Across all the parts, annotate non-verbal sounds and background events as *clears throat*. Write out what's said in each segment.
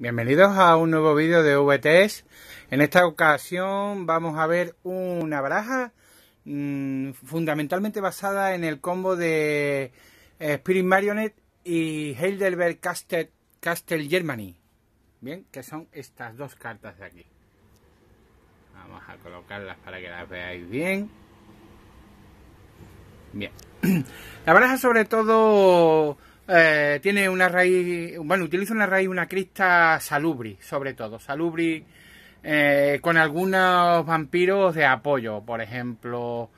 Bienvenidos a un nuevo vídeo de VTS. En esta ocasión vamos a ver una baraja mm, fundamentalmente basada en el combo de eh, Spirit Marionette y Heidelberg Castle Germany. Bien, que son estas dos cartas de aquí. Vamos a colocarlas para que las veáis bien. Bien. *clears throat* La baraja sobre todo eh, tiene una raíz, bueno, utiliza una raíz, una crista salubri, sobre todo, salubri eh, con algunos vampiros de apoyo, por ejemplo,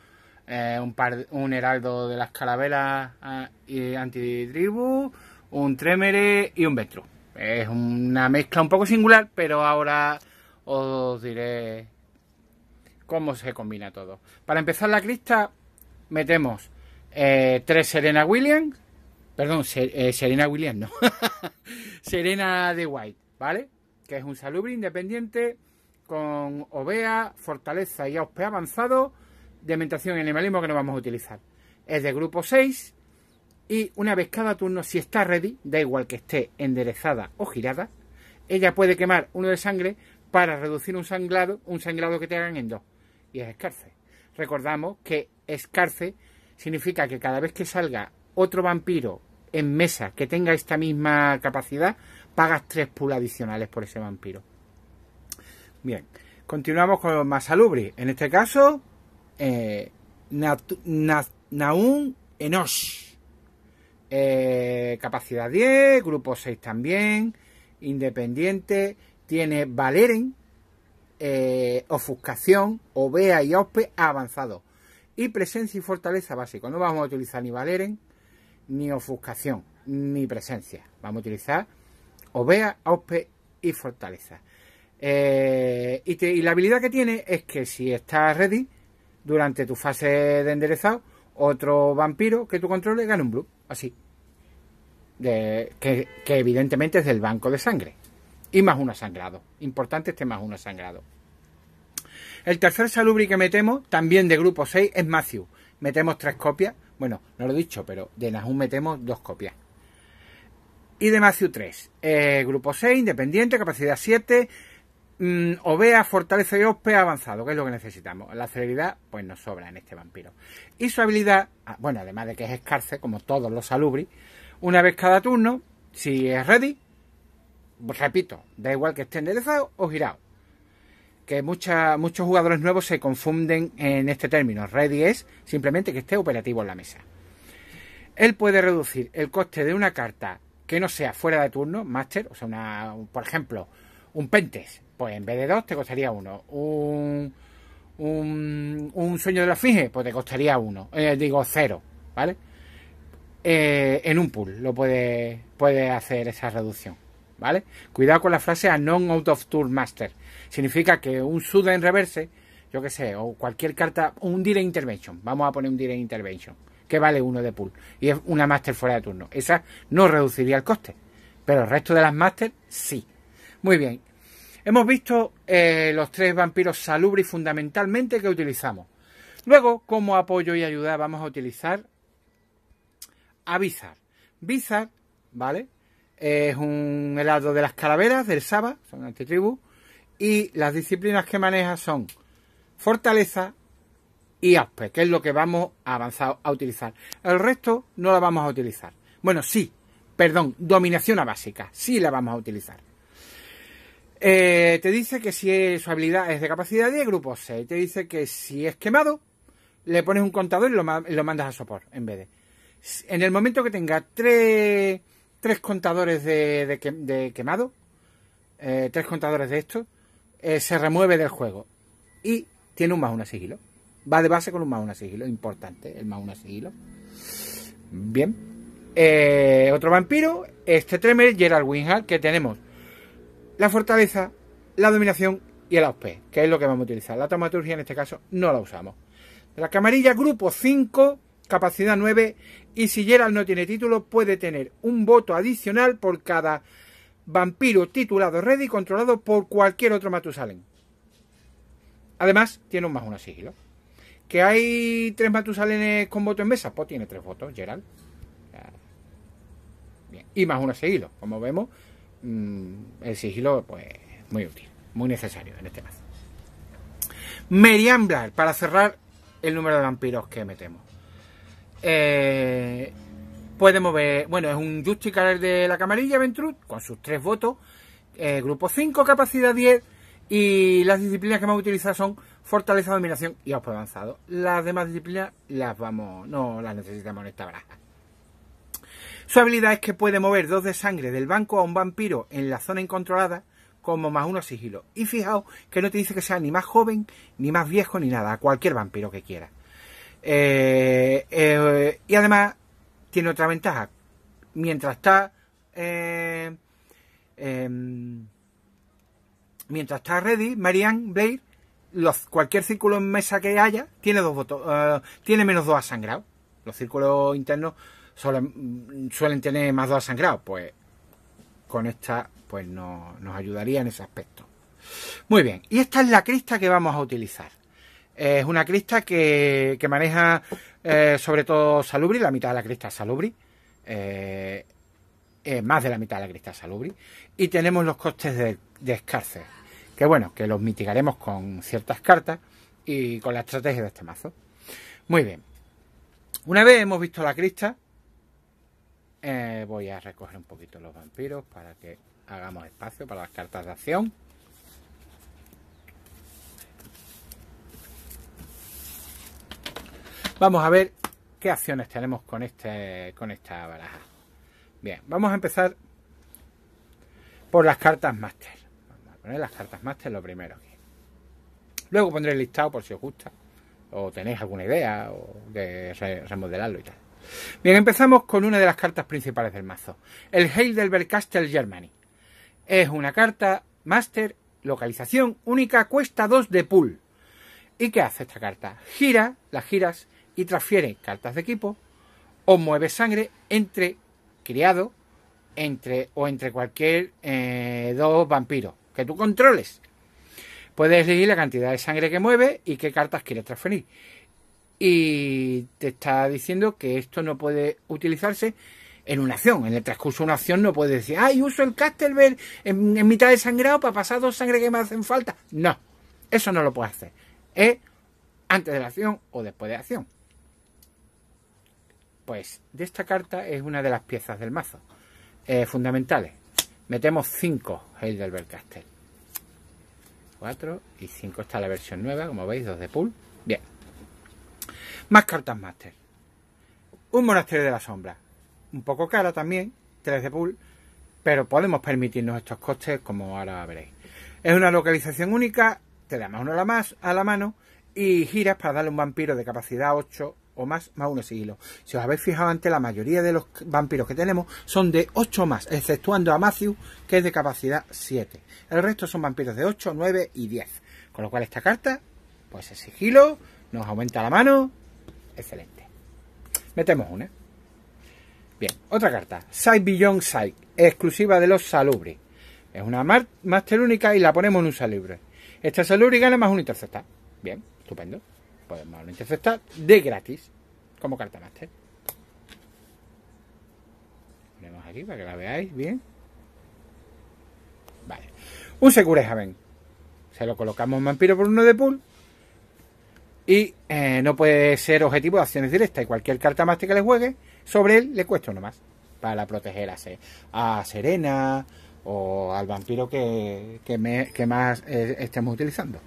eh, un, par, un heraldo de las calaveras ah, y tribu un tremere y un vetru. Es una mezcla un poco singular, pero ahora os diré cómo se combina todo. Para empezar la crista metemos tres Serena Williams, Perdón, eh, Serena Williams, no. *laughs* Serena de White, ¿vale? Que es un salubre independiente con ovea, fortaleza y auspe avanzado, dementación y animalismo que no vamos a utilizar. Es de grupo 6 y una vez cada turno, si está ready, da igual que esté enderezada o girada, ella puede quemar uno de sangre para reducir un sangrado, un sangrado que te hagan en dos. Y es escarce. Recordamos que escarce significa que cada vez que salga otro vampiro en mesa que tenga esta misma capacidad, pagas 3 pulls adicionales por ese vampiro. Bien, continuamos con los más salubres. En este caso, eh, Naun Enosh. Eh, capacidad 10, grupo 6 también, independiente. Tiene Valeren, eh, ofuscación, Ovea y Auspe avanzado. Y presencia y fortaleza básico. No vamos a utilizar ni Valeren ni ofuscación, ni presencia. Vamos a utilizar Ovea, Auspe y Fortaleza. Eh, y, la habilidad que tiene es que si estás ready, durante tu fase de enderezado, otro vampiro que tú controles gana un blue. Así. que, que, evidentemente es del banco de sangre. Y más uno sangrado. Importante este más uno sangrado. El tercer salubri que metemos, también de grupo 6, es Matthew. Metemos tres copias bueno, no lo he dicho, pero de Nahum metemos dos copias. Y de Matthew 3, eh, grupo 6, independiente, capacidad 7, Obea, mm, Ovea, fortaleza y OSPE avanzado, que es lo que necesitamos. La celeridad, pues nos sobra en este vampiro. Y su habilidad, ah, bueno, además de que es escarce, como todos los salubri, una vez cada turno, si es ready, repito, da igual que esté enderezado o girado que muchos jugadores nuevos se confunden en este término. Ready es simplemente que esté operativo en la mesa. Él puede reducir el coste de una carta que no sea fuera de turno, Master, o sea, una, por ejemplo, un Pentes, pues en vez de dos te costaría uno. Un, sueño de la finge, pues te costaría uno, eh, digo cero, ¿vale? Eh, en un pool lo puede, puede hacer esa reducción, ¿vale? Cuidado con la frase a non out of turn master, Significa que un Suda en reverse, yo qué sé, o cualquier carta, un Direct Intervention, vamos a poner un Direct Intervention, que vale uno de pool, y es una Master fuera de turno. Esa no reduciría el coste, pero el resto de las Master sí. Muy bien, hemos visto eh, los tres vampiros salubres fundamentalmente que utilizamos. Luego, como apoyo y ayuda, vamos a utilizar a Bizar. ¿vale? Es un helado de las calaveras del Saba, son antitribus y las disciplinas que maneja son fortaleza y aspe, que es lo que vamos a a utilizar. El resto no la vamos a utilizar. Bueno, sí, perdón, dominación a básica, sí la vamos a utilizar. Eh, te dice que si su habilidad es de capacidad 10, grupo 6. Te dice que si es quemado, le pones un contador y lo, mandas a sopor en vez En el momento que tenga tres, contadores de, quemado, tres contadores de eh, estos, eh, se remueve del juego. Y tiene un más una sigilo. Va de base con un más una sigilo. Importante, el más una sigilo. Bien. Eh, otro vampiro, este Tremer, Gerald Winhard, que tenemos la fortaleza, la dominación y el ausp. que es lo que vamos a utilizar. La taumaturgia en este caso no la usamos. la camarilla, grupo 5, capacidad 9, y si Gerald no tiene título, puede tener un voto adicional por cada vampiro titulado y controlado por cualquier otro Matusalen Además, tiene un más uno sigilo. ¿Que hay tres Matusalenes con voto en mesa? Pues tiene tres votos, Gerald. Y más uno sigilo. Como vemos, mm, el sigilo, pues, muy útil, muy necesario en este mazo Meriam para cerrar el número de vampiros que metemos. Eh, puede mover, bueno, es un Justicar de la camarilla Ventrut con sus tres votos, eh, grupo 5, capacidad 10 y las disciplinas que vamos a utilizar son fortaleza, dominación y objeto avanzado. Las demás disciplinas las vamos, no las necesitamos en esta baraja. Su habilidad es que puede mover dos de sangre del banco a un vampiro en la zona incontrolada como más uno sigilo. Y fijaos que no te dice que sea ni más joven, ni más viejo, ni nada, a cualquier vampiro que quiera. Eh, eh, y además tiene otra ventaja. Mientras está. Eh, em, mientras está ready, Marianne Blair, los, cualquier círculo en mesa que haya, tiene dos votos, eh, tiene menos dos a sangrado. Los círculos internos suelen, suelen tener más dos a sangrado. Pues con esta, pues nos ayudaría en ese aspecto. Muy bien, y esta es la crista que vamos a utilizar. Es una crista que, que maneja eh, sobre todo salubri, la mitad de la crista salubri, eh, eh, más de la mitad de la crista salubri, y tenemos los costes de, de que bueno, que los mitigaremos con ciertas cartas y con la estrategia de este mazo. Muy bien, una vez hemos visto la crista, voy a recoger un poquito los vampiros para que hagamos espacio para las cartas de acción. Vamos a ver qué acciones tenemos con, este, con esta baraja. Bien, vamos a empezar por las cartas máster. Vamos a poner las cartas máster lo primero aquí. Luego pondré el listado por si os gusta o tenéis alguna idea o de remodelarlo y tal. Bien, empezamos con una de las cartas principales del mazo, el Heidelberg Castle Germany. Es una carta máster, localización única, cuesta 2 de pool. ¿Y qué hace esta carta? Gira, las giras y transfiere cartas de equipo o mueve sangre entre criado entre, o entre cualquier eh, dos vampiros que tú controles. Puedes elegir la cantidad de sangre que mueve y qué cartas quieres transferir. Y te está diciendo que esto no puede utilizarse en una acción. En el transcurso de una acción no puedes decir, ay, uso el Castlebell en, en, mitad de sangrado para pasar dos sangre que me hacen falta. No, eso no lo puedes hacer. Es antes de la acción o después de la acción. Pues de esta carta es una de las piezas del mazo eh, fundamentales. Metemos 5 del Castel 4 y 5 está la versión nueva, como veis, 2 de pool. Bien. Más cartas máster. Un monasterio de la sombra. Un poco cara también, 3 de pool, pero podemos permitirnos estos costes como ahora veréis. Es una localización única, te da más uno a la, más, a la mano y giras para darle un vampiro de capacidad 8 o más, más uno sigilo. Si os habéis fijado antes, la mayoría de los vampiros que tenemos son de 8 más, exceptuando a Matthew, que es de capacidad 7. El resto son vampiros de 8, 9 y 10. Con lo cual esta carta, pues es sigilo, nos aumenta la mano, excelente. Metemos una. Bien, otra carta, side Beyond side exclusiva de los salubres. Es una Master única y la ponemos en un salubre. Esta salubre gana más un intercepta. Bien, estupendo podemos interceptar de gratis, como carta master. Ponemos aquí para que la veáis bien. Vale. Un Secure Se lo colocamos en vampiro por uno de pool. Y eh, no puede ser objetivo de acciones directas. Y cualquier carta master que le juegue, sobre él le cuesta uno más. Para proteger a, Serena o al vampiro que, más eh, estemos utilizando.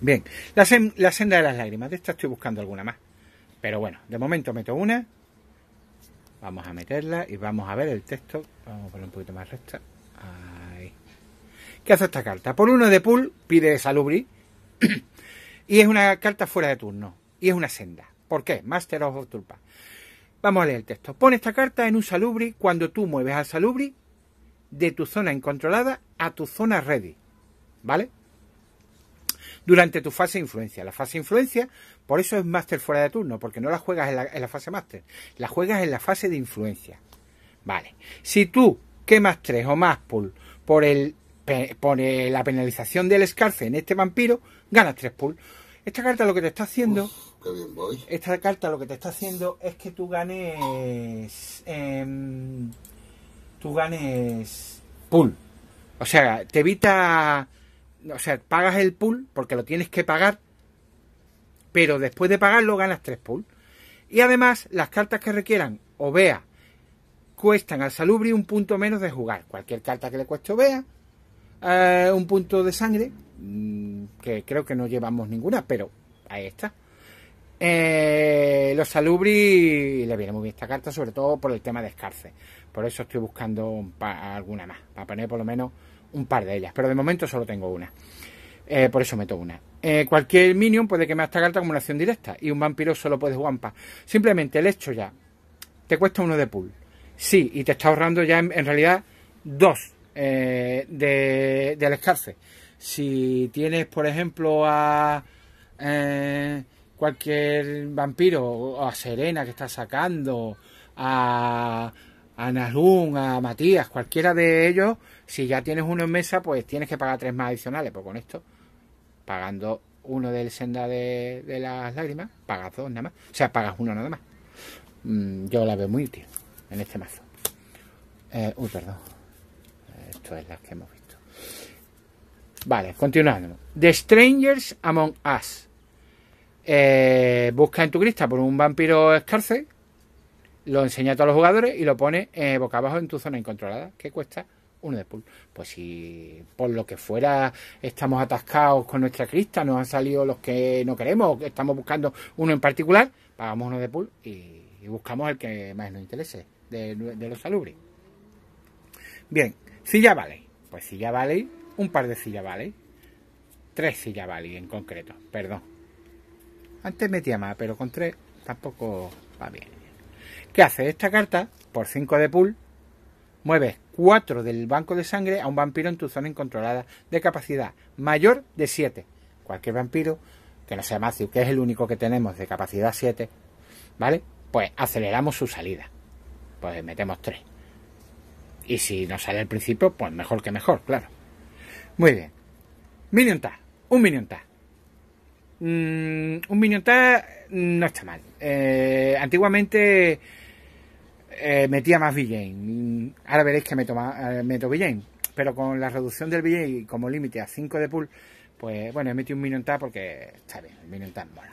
Bien, la, senda de las lágrimas. De esta estoy buscando alguna más. Pero bueno, de momento meto una. Vamos a meterla y vamos a ver el texto. Vamos a poner un poquito más recta. Ahí. ¿Qué hace esta carta? Por uno de pool pide salubri. *clears throat* y es una carta fuera de turno. Y es una senda. ¿Por qué? Master of Tulpa. Vamos a leer el texto. pone esta carta en un salubri cuando tú mueves al salubri de tu zona incontrolada a tu zona ready. ¿Vale? durante tu fase de influencia. La fase de influencia, por eso es máster fuera de turno, porque no la juegas en la, fase máster, la juegas en la fase de influencia. Vale. Si tú quemas tres o más pull por, el, eh, la penalización del escarce en este vampiro, ganas tres pull. Esta carta lo que te está haciendo. bien voy. Esta carta lo que te está haciendo es que tú ganes. Em, tú ganes. Pull. O sea, te evita o sea, pagas el pool porque lo tienes que pagar, pero después de pagarlo ganas tres pool. Y además, las cartas que requieran Ovea cuestan al Salubri un punto menos de jugar. Cualquier carta que le cueste Ovea, eh, un punto de sangre, mm, que creo que no llevamos ninguna, pero ahí está. Eh, los Salubri le viene muy bien esta carta, sobre todo por el tema de escarce. Por eso estoy buscando alguna más, para poner por lo menos un par de ellas, pero de momento solo tengo una. Eh, por eso meto una. Eh, cualquier minion puede que me hasta carta como directa y un vampiro solo puede jugar Simplemente el hecho ya te cuesta uno de pool. Sí, y te está ahorrando ya en, realidad dos eh, de, de escarce. Si tienes, por ejemplo, a cualquier vampiro, o a Serena que está sacando, a, a a Matías, cualquiera de ellos, si ya tienes uno en mesa, pues tienes que pagar tres más adicionales. Pues con esto, pagando uno del senda de, las lágrimas, pagas dos nada más. O sea, pagas uno nada más. Mm, yo la veo muy útil en este mazo. Eh, uy, perdón. Eh, esto es las que hemos visto. Vale, continuando. The Strangers Among Us. Eh, busca en tu crista por un vampiro escarce, lo enseña a todos los jugadores y lo pone boca abajo en tu zona incontrolada, que cuesta uno de pool. Pues si por lo que fuera estamos atascados con nuestra crista, nos han salido los que no queremos, estamos buscando uno en particular, pagamos uno de pool y, buscamos el que más nos interese de, los salubres. Bien, silla vale. Pues silla vale, un par de silla vale. Tres silla vale en concreto, perdón. Antes metía más, pero con tres tampoco va bien. ¿Qué hace esta carta? Por cinco de pool Mueves 4 del banco de sangre a un vampiro en tu zona incontrolada de capacidad mayor de 7. Cualquier vampiro que no sea Matthew, que es el único que tenemos de capacidad 7, ¿vale? Pues aceleramos su salida. Pues metemos 3. Y si no sale al principio, pues mejor que mejor, claro. Muy bien. Minion Un Minion mm, un Minion no está mal. Eh, antiguamente eh, metía más Villain. Ahora veréis que eh, meto Villain. Pero con la reducción del Villain como límite a 5 de pool, pues bueno, he metido un Minion porque está bien, el Minion Tab mola.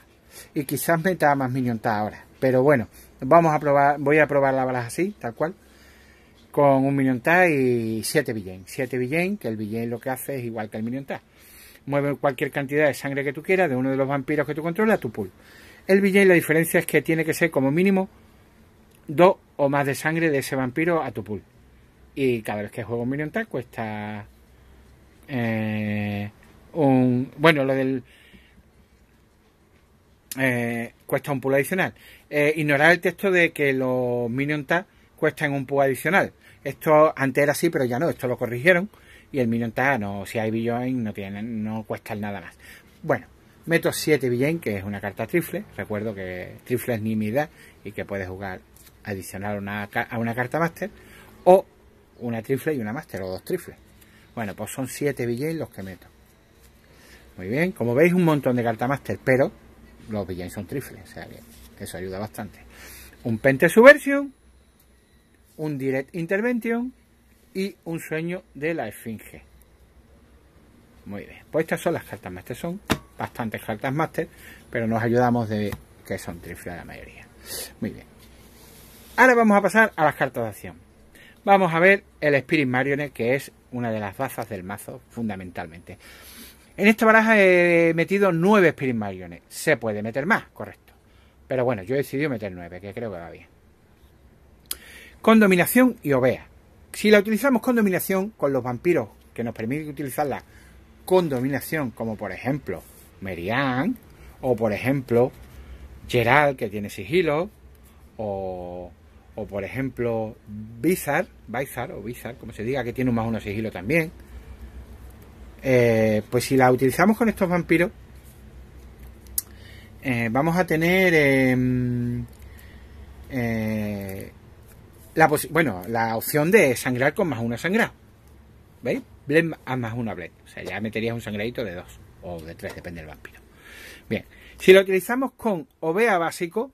Y quizás meta más Minion ahora. Pero bueno, vamos a probar, voy a probar la balas así, tal cual. Con un Minion y 7 Villain. 7 Villain, que el Villain lo que hace es igual que el Minion Mueve cualquier cantidad de sangre que tú quieras de uno de los vampiros que tú controlas a tu pool. El Villain la diferencia es que tiene que ser como mínimo dos o más de sangre de ese vampiro a tu pool. Y cada vez que juego un Minion tal cuesta eh, un... Bueno, lo del... Eh, cuesta un pool adicional. Eh, ignorar el texto de que los Minion Tag cuestan un pool adicional. Esto antes era así, pero ya no. Esto lo corrigieron. Y el Minion Tag, no, si hay Billion, no, tienen, no cuestan nada más. Bueno, meto 7 Billion, que es una carta trifle. Recuerdo que trifle es nimiedad y que puedes jugar adicionar a una carta máster o una trifle y una máster o dos trifles. Bueno, pues son siete billets los que meto. Muy bien, como veis un montón de carta máster, pero los billets son trifles, o sea que eso ayuda bastante. Un Pente Subversion, un Direct Intervention y un Sueño de la Esfinge. Muy bien, pues estas son las cartas máster, son bastantes cartas máster, pero nos ayudamos de que son trifles la mayoría. Muy bien. Ahora vamos a pasar a las cartas de acción. Vamos a ver el Spirit Marionette, que es una de las bazas del mazo, fundamentalmente. En esta baraja he metido nueve Spirit Marionette. Se puede meter más, correcto. Pero bueno, yo he decidido meter nueve, que creo que va bien. Con dominación y ovea. Si la utilizamos con dominación, con los vampiros que nos permite utilizarla con dominación, como por ejemplo Merian, o por ejemplo Gerald que tiene sigilo, o o por ejemplo Bizar, Bizar o Bizar, como se diga, que tiene un más uno sigilo también, eh, pues si la utilizamos con estos vampiros, eh, vamos a tener em, eh, la bueno, la opción de sangrar con más uno sangrado. ¿Veis? Blend a más una bled. O sea, ya meterías un sangradito de dos o de tres, depende del vampiro. Bien, si lo utilizamos con Ovea básico,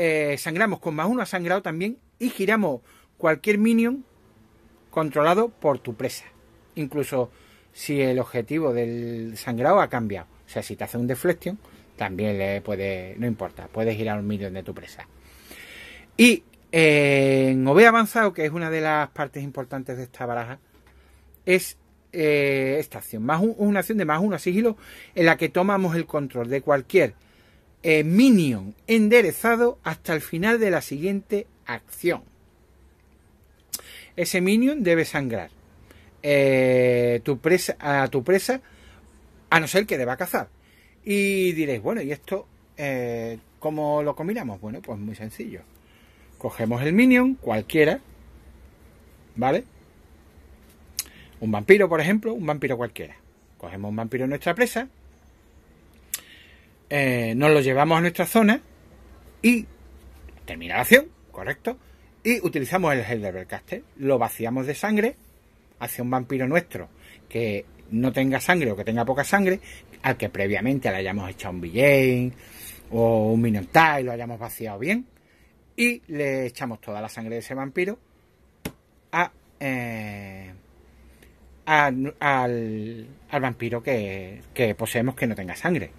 eh, sangramos con más uno, ha sangrado también, y giramos cualquier minion controlado por tu presa. Incluso si el objetivo del sangrado ha cambiado. O sea, si te hace un deflection, también le puede, no importa, puedes girar un minion de tu presa. Y eh, en avanzado, que es una de las partes importantes de esta baraja, es eh, esta acción, más una acción de más uno a sigilo, en la que tomamos el control de cualquier eh, Minion enderezado hasta el final de la siguiente acción. Ese Minion debe sangrar eh, a tu presa a no ser que deba cazar. Y diréis, bueno, ¿y esto eh, cómo lo combinamos? Bueno, pues muy sencillo. Cogemos el Minion, cualquiera, ¿vale? Un vampiro, por ejemplo, un vampiro cualquiera. Cogemos un vampiro en nuestra presa, eh, nos lo llevamos a nuestra zona y termina la acción, correcto, y utilizamos el caster lo vaciamos de sangre hacia un vampiro nuestro que no tenga sangre o que tenga poca sangre, al que previamente le hayamos echado un Villain o un Minotaur y lo hayamos vaciado bien, y le echamos toda la sangre de ese vampiro a, eh, al, vampiro que poseemos que no tenga sangre.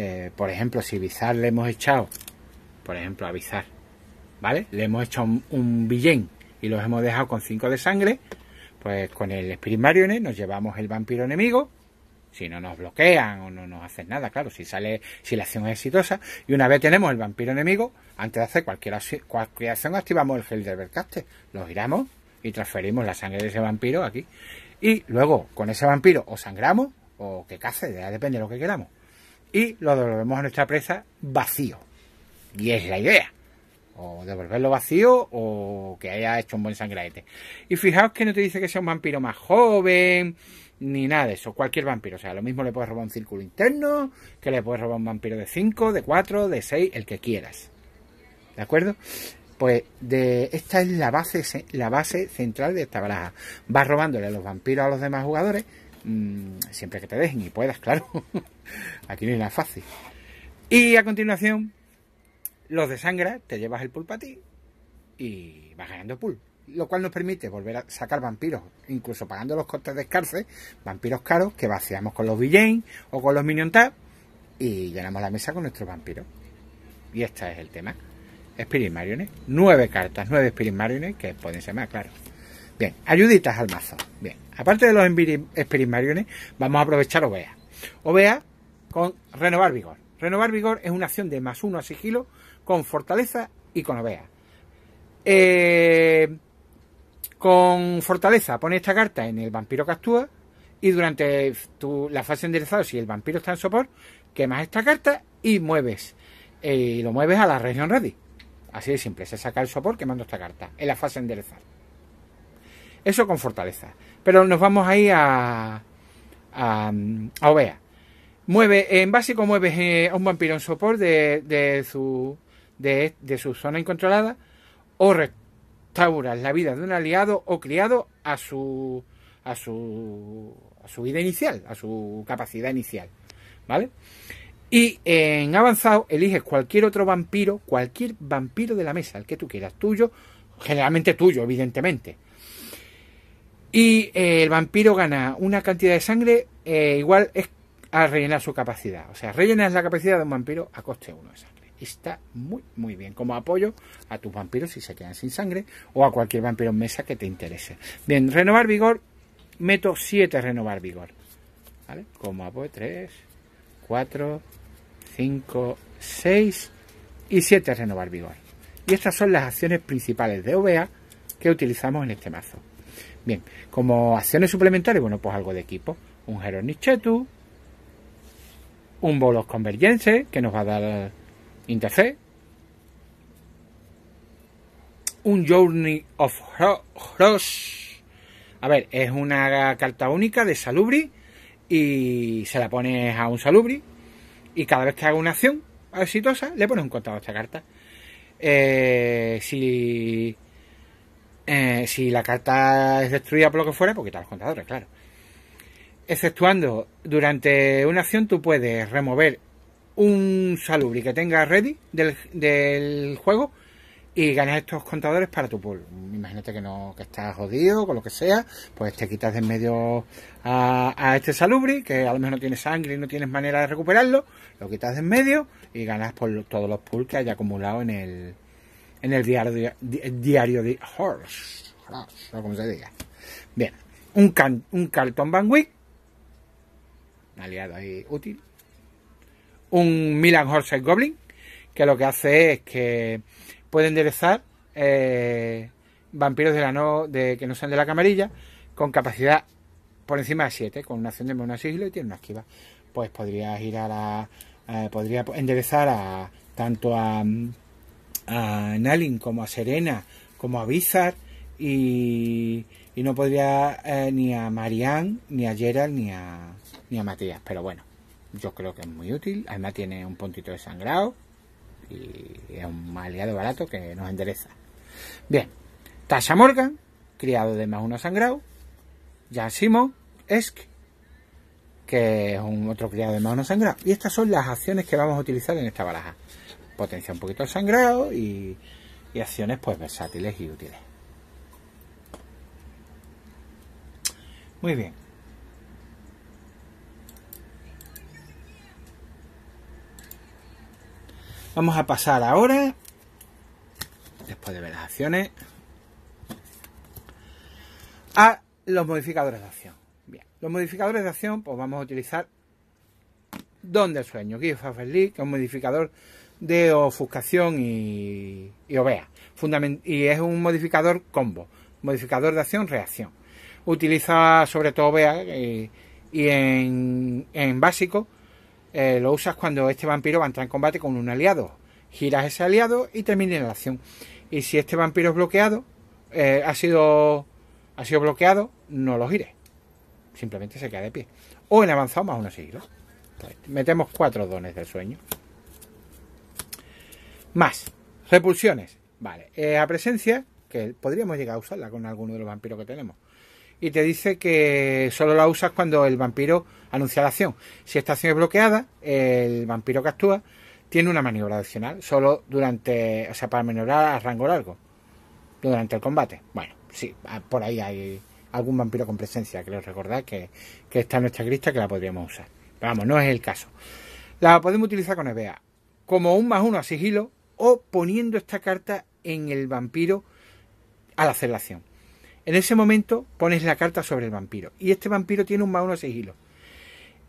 Eh, por ejemplo, si Bizar le hemos echado, por ejemplo, a Bizarre ¿vale? Le hemos echado un, un y los hemos dejado con 5 de sangre, pues con el Spirit Marionette nos llevamos el vampiro enemigo, si no nos bloquean o no nos hacen nada, claro, si sale, si la acción es exitosa, y una vez tenemos el vampiro enemigo, antes de hacer cualquier, acción activamos el del Caster, lo giramos y transferimos la sangre de ese vampiro aquí. Y luego con ese vampiro o sangramos o que cace, ya depende de lo que queramos y lo devolvemos a nuestra presa vacío. Y es la idea. O devolverlo vacío o que haya hecho un buen sangraete. Y fijaos que no te dice que sea un vampiro más joven, ni nada de eso. Cualquier vampiro. O sea, lo mismo le puedes robar un círculo interno, que le puedes robar un vampiro de 5, de 4, de 6, el que quieras. ¿De acuerdo? Pues de, esta es la base, la base central de esta baraja. Vas robándole a los vampiros a los demás jugadores Mm, siempre que te dejen y puedas, *laughs* claro. Aquí no es nada fácil. Y a continuación, los de sangra, te llevas el pulpo a ti y vas ganando pool. Lo cual nos permite volver a sacar vampiros, incluso pagando los costes de escarce, vampiros caros que vaciamos con los Villain o con los minion tab y llenamos la mesa con nuestros vampiros. Y este es el tema. Spirit Mariones. Nueve cartas, nueve Spirit Mariones, que pueden ser más, claros Bien, ayuditas al mazo. Bien, aparte de los mariones vamos a aprovechar Ovea. Ovea con Renovar Vigor. Renovar Vigor es una acción de más uno a sigilo con Fortaleza y con Ovea. Eh, con Fortaleza pone esta carta en el vampiro que actúa y durante la fase enderezada, si el vampiro está en sopor, quemas esta carta y mueves. Eh, y lo mueves a la región ready. Así de simple, se saca el sopor quemando esta carta en la fase enderezada. Eso con fortaleza. Pero nos vamos ahí a, a, Ovea. Mueve, en básico mueves eh, a un vampiro en sopor de, su, de, de su zona incontrolada o restauras la vida de un aliado o criado a su, a su, a su vida inicial, a su capacidad inicial. ¿Vale? Y en avanzado eliges cualquier otro vampiro, cualquier vampiro de la mesa, el que tú quieras, tuyo, generalmente tuyo, evidentemente. Y eh, el vampiro gana una cantidad de sangre eh, igual es a rellenar su capacidad. O sea, rellenas la capacidad de un vampiro a coste uno de sangre. Está muy, muy bien. Como apoyo a tus vampiros si se quedan sin sangre o a cualquier vampiro en mesa que te interese. Bien, renovar vigor. Meto 7 renovar vigor. ¿Vale? Como apoyo 3, 4, 5, 6 y 7 renovar vigor. Y estas son las acciones principales de OVA que utilizamos en este mazo. Bien, como acciones suplementarias, bueno, pues algo de equipo. Un Heronichetu. un Bolos Convergence, que nos va a dar eh, Interfé, Un Journey of Hross, A ver, es una carta única de Salubri y se la pones a un Salubri y cada vez que haga una acción exitosa le pones un contador a esta carta. Eh, si eh, si la carta es destruida por lo que fuera, pues quita los contadores, claro. Exceptuando, durante una acción tú puedes remover un salubri que tenga ready del, juego y ganas estos contadores para tu pool Imagínate que no que estás jodido, con lo que sea, pues te quitas de en medio a, a, este salubri, que a lo mejor no tiene sangre y no tienes manera de recuperarlo, lo quitas de en medio y ganas por todos los pools que haya acumulado en el, en el diario, diario de horse o como se diga. Bien, un, can, un Carlton Van aliado ahí útil, un Milan Horse Goblin, que lo que hace es que puede enderezar eh, vampiros de la no, de, que no sean de la camarilla, con capacidad por encima de 7, con una acción de una sigla y tiene una esquiva. Pues podría ir a eh, podría enderezar a tanto a a Nalin, como a Serena, como a Bizar y, no podría eh, ni a Marianne, ni a Gerald, ni a, ni a Matías. Pero bueno, yo creo que es muy útil. Además tiene un puntito de sangrado y es un aliado barato que nos endereza. Bien, Tasha Morgan, criado de más uno sangrado. Jan Simon, Esk, que es un otro criado de más uno sangrado. Y estas son las acciones que vamos a utilizar en esta baraja potencia un poquito el sangrado y, acciones pues versátiles y útiles. Muy bien. Vamos a pasar ahora, después de ver las acciones, a los modificadores de acción. Bien, los modificadores de acción pues vamos a utilizar donde el Sueño, que es un modificador de ofuscación y, y y es un modificador combo, modificador de acción-reacción. Utiliza sobre todo ovea eh, y en, básico eh, lo usas cuando este vampiro va a entrar en combate con un aliado. Giras ese aliado y termina la acción. Y si este vampiro es bloqueado, eh, ha, sido, ha sido bloqueado, no lo gires. Simplemente se queda de pie. O en avanzado más uno menos Metemos cuatro dones del sueño. Más. Repulsiones. Vale. Eh, a presencia, que podríamos llegar a usarla con alguno de los vampiros que tenemos. Y te dice que solo la usas cuando el vampiro anuncia la acción. Si esta acción es bloqueada, el vampiro que actúa tiene una maniobra adicional, solo durante, o sea, para menorar a rango largo, durante el combate. Bueno, sí, ah, por ahí hay algún vampiro con presencia, creo recordar que, que está nuestra crista que la podríamos usar. vamos, no es el caso. La podemos utilizar con EBA. Como un más uno a sigilo, o poniendo esta carta en el vampiro a la celación. En ese momento pones la carta sobre el vampiro y este vampiro tiene un más uno sigilo.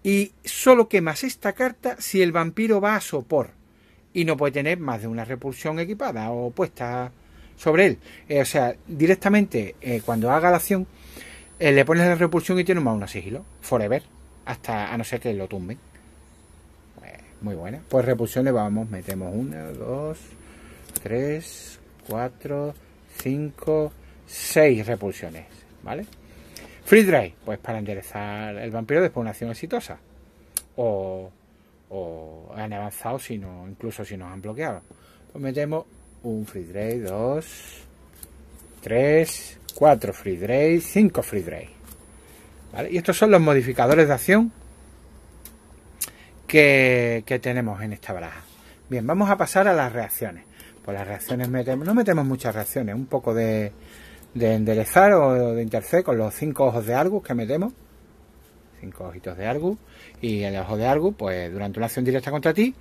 Y solo quemas esta carta si el vampiro va a sopor y no puede tener más de una repulsión equipada o puesta sobre él. Eh, o sea, directamente eh, cuando haga la acción eh, le pones la repulsión y tiene un más a sigilo, forever, hasta a no ser que lo tumben. Muy buena. Pues repulsiones vamos, metemos 1, 2, 3, 4, 5, 6 repulsiones, ¿vale? Free Drive, pues para enderezar el vampiro después de una acción exitosa. O, han avanzado, sino incluso si nos han bloqueado. Pues metemos un Free 2, 3, 4 Free 5 Free ¿Vale? Y estos son los modificadores de acción que, tenemos en esta baraja. Bien, vamos a pasar a las reacciones. Pues las reacciones metemos, no metemos muchas reacciones, un poco de, de enderezar o de interce con los cinco ojos de Argus que metemos. Cinco ojitos de Argus. Y el ojo de Argus, pues durante una acción directa contra ti,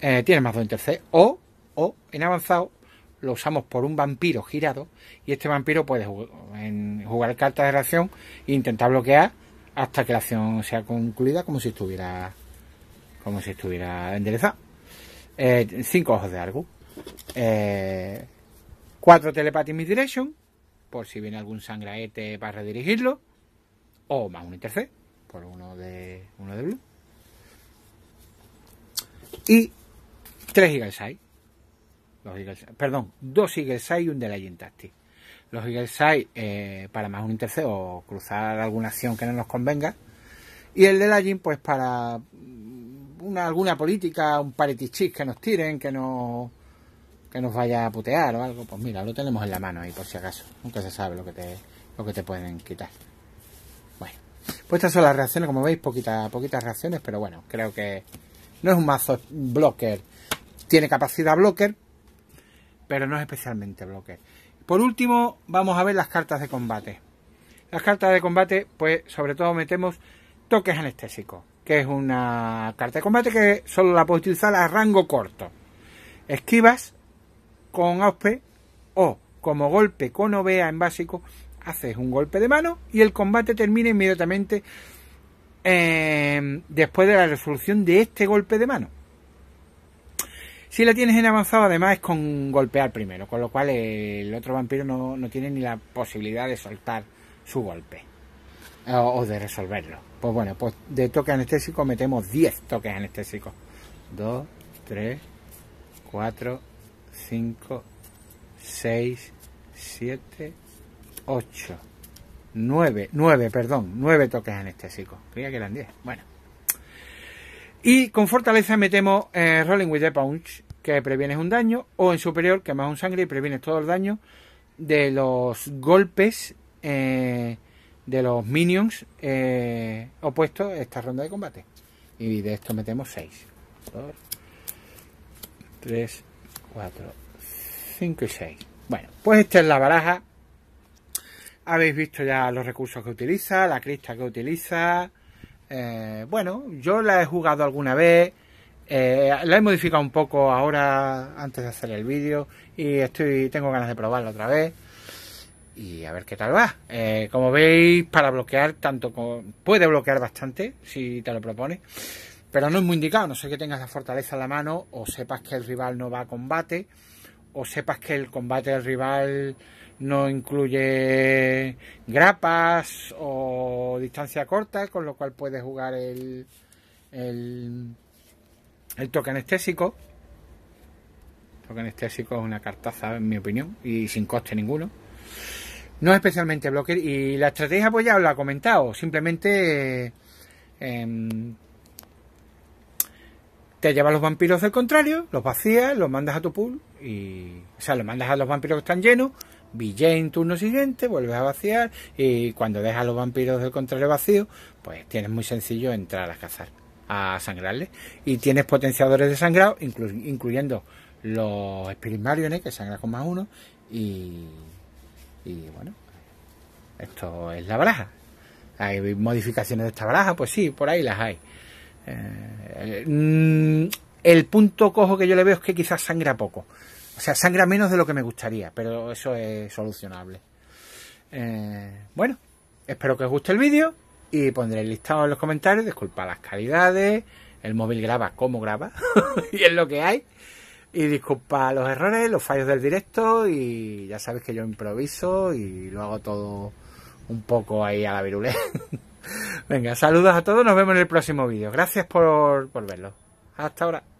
eh, tiene más dos interced. O, o en avanzado, lo usamos por un vampiro girado. Y este vampiro puede jugar, en, jugar cartas de reacción e intentar bloquear hasta que la acción sea concluida como si estuviera como si estuviera enderezado. Eh, cinco ojos de algo. Eh, cuatro telepathic direction por si viene algún sangraete para redirigirlo. O más un interce por uno de, uno de blue. Y tres Eagle perdón, dos Eagle y un de Tactic. Los Eagle eh, para más un tercer o cruzar alguna acción que no nos convenga. Y el de la pues para una, alguna política, un paretichis que nos tiren, que no que nos vaya a putear o algo, pues mira, lo tenemos en la mano ahí por si acaso. Nunca se sabe lo que te, lo que te pueden quitar. Bueno, pues estas son las reacciones, como veis, poquitas poquitas reacciones, pero bueno, creo que no es un mazo blocker. Tiene capacidad blocker, pero no es especialmente blocker. Por último, vamos a ver las cartas de combate. Las cartas de combate, pues sobre todo metemos toques anestésicos que es una carta de combate que solo la puedes utilizar a rango corto. Esquivas con AUSPE o como golpe con OBEA en básico, haces un golpe de mano y el combate termina inmediatamente em, después de la resolución de este golpe de mano. Si la tienes en avanzado, además es con golpear primero, con lo cual el otro vampiro no tiene ni la posibilidad de soltar su golpe. Ah, o de resolverlo. Pues bueno, pues de toque anestésico metemos 10 toques anestésicos. 2, 3, 4, 5, 6, 7, 8, 9, 9, perdón, 9 toques anestésicos. Creía que eran 10. Bueno. Y con fortaleza metemos eh, Rolling with the Punch, que previene un daño, o en superior, que más un sangre y previenes todo el daño de los golpes. Eh, de los minions eh, opuestos esta ronda de combate. Y de esto metemos 6. 3, 4, 5 y 6. Bueno, pues esta es la baraja. Habéis visto ya los recursos que utiliza, la crista que utiliza. Eh, bueno, yo la he jugado alguna vez. Eh, la he modificado un poco ahora antes de hacer el vídeo y estoy tengo ganas de probarla otra vez y a ver qué tal va. Eh, como veis, para bloquear, tanto puede bloquear bastante si te lo propone pero no es muy indicado, no sé que tengas la fortaleza en la mano o sepas que el rival no va a combate o sepas que el combate del rival no incluye grapas o distancia corta, con lo cual puedes jugar el, el toque anestésico. El toque anestésico es una cartaza, en mi opinión, y sin coste ninguno. No es especialmente bloque y la estrategia pues ya os la he comentado, simplemente em, te llevas los vampiros del contrario, los vacías, los mandas a tu pool y, o sea, los mandas a los vampiros que están llenos, Villay en turno siguiente, vuelves a vaciar y cuando dejas los vampiros del contrario vacío, pues tienes muy sencillo entrar a cazar, a sangrarles. Y tienes potenciadores de sangrado, incluyendo los Spirit Mariones, que sangra con más uno, y y bueno, esto es la baraja. ¿Hay modificaciones de esta baraja? Pues sí, por ahí las hay. Eh, mm, el, punto cojo que yo le veo es que quizás sangra poco. O sea, sangra menos de lo que me gustaría, pero eso es solucionable. Eh, bueno, espero que os guste el vídeo y pondré el listado en los comentarios. Disculpa las calidades, el móvil graba como graba *laughs* y es lo que hay y disculpa los errores, los fallos del directo y ya sabes que yo improviso y lo hago todo un poco ahí a la virulé. *laughs* Venga, saludos a todos, nos vemos en el próximo vídeo. Gracias por, por verlo. Hasta ahora.